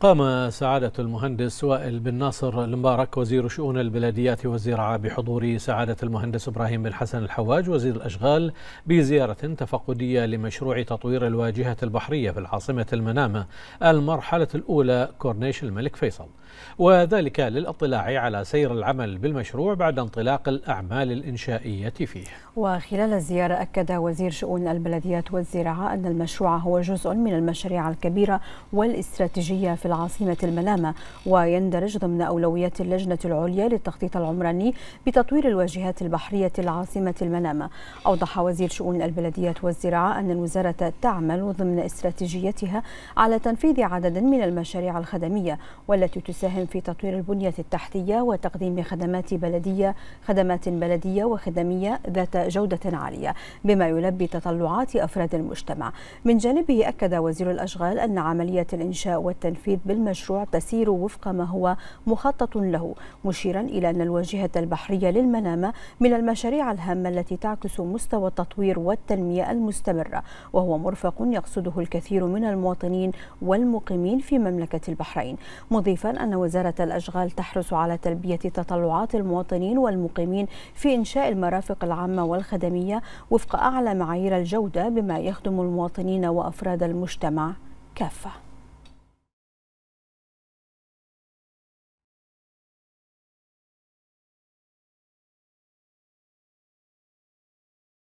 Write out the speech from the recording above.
قام سعادة المهندس وائل بن ناصر المبارك وزير شؤون البلديات والزراعة بحضور سعادة المهندس إبراهيم بن حسن الحواج وزير الأشغال بزيارة تفقدية لمشروع تطوير الواجهة البحرية في العاصمة المنامة المرحلة الأولى كورنيش الملك فيصل وذلك للاطلاع على سير العمل بالمشروع بعد انطلاق الأعمال الإنشائية فيه وخلال الزيارة أكد وزير شؤون البلديات والزراعة أن المشروع هو جزء من المشاريع الكبيرة والاستراتيجية في العاصمة الملامة ويندرج ضمن أولويات اللجنة العليا للتخطيط العمراني بتطوير الواجهات البحرية العاصمة الملامة أوضح وزير شؤون البلديات والزراعة أن الوزارة تعمل ضمن استراتيجيتها على تنفيذ عدد من المشاريع الخدمية والتي تساهم في تطوير البنية التحتية وتقديم خدمات بلدية خدمات بلدية وخدمية ذات جودة عالية بما يلبي تطلعات أفراد المجتمع من جانبه أكد وزير الأشغال أن عملية الإنشاء والتنفيذ المطالب بالمشروع تسير وفق ما هو مخطط له مشيرا إلى أن الواجهة البحرية للمنامة من المشاريع الهامة التي تعكس مستوى التطوير والتنمية المستمرة وهو مرفق يقصده الكثير من المواطنين والمقيمين في مملكة البحرين مضيفا أن وزارة الأشغال تحرص على تلبية تطلعات المواطنين والمقيمين في إنشاء المرافق العامة والخدمية وفق أعلى معايير الجودة بما يخدم المواطنين وأفراد المجتمع كافة